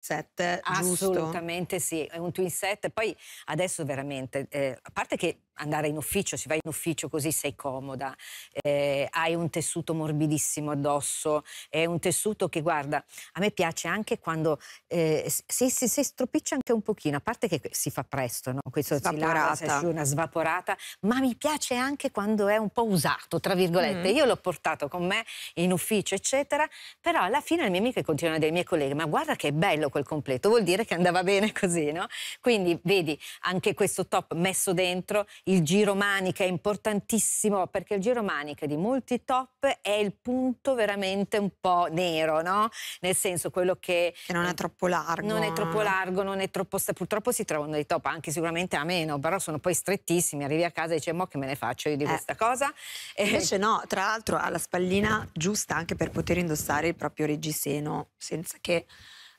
set, Assolutamente giusto? sì, è un twin set. Poi adesso veramente, eh, a parte che andare in ufficio, si va in ufficio così sei comoda, eh, hai un tessuto morbidissimo addosso, è un tessuto che guarda, a me piace anche quando eh, si, si, si, stropiccia anche un pochino, a parte che si fa presto, no? questo svaporata. si lava, una svaporata, ma mi piace anche quando è un po' usato, tra virgolette, mm. io l'ho portato con me in ufficio eccetera, però alla fine le mie amiche continuano a dire ai miei colleghi, ma guarda che bello quel completo, vuol dire che andava bene così, no? Quindi vedi anche questo top messo dentro, il giro manica è importantissimo perché il giro manica di molti top è il punto veramente un po' nero, no? Nel senso quello che... Che non è troppo largo. Non è eh. troppo largo, non è troppo... Purtroppo si trovano dei top anche sicuramente a meno, però sono poi strettissimi. Arrivi a casa e dici, eh, mo che me ne faccio io di eh. questa cosa? Invece no, tra l'altro ha la spallina giusta anche per poter indossare il proprio reggiseno senza che...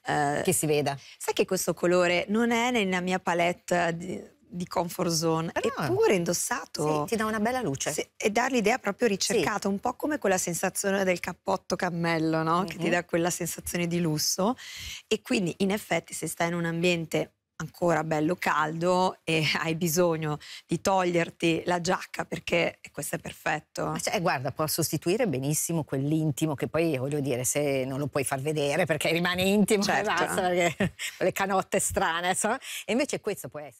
Eh... che si veda. Sai che questo colore non è nella mia palette... Di di comfort zone, Però, ah. eppure indossato. Sì, ti dà una bella luce. Sì, e dà l'idea proprio ricercata, sì. un po' come quella sensazione del cappotto cammello, no? mm -hmm. che ti mhm. dà quella sensazione di lusso. E quindi in effetti se stai in un ambiente ancora bello caldo e hai bisogno di toglierti la giacca perché questo è perfetto. Cioè, guarda, può sostituire benissimo quell'intimo che poi voglio dire se non lo puoi far vedere perché rimane intimo, certo. basta, perché, le canotte strane, insomma. e invece questo può essere.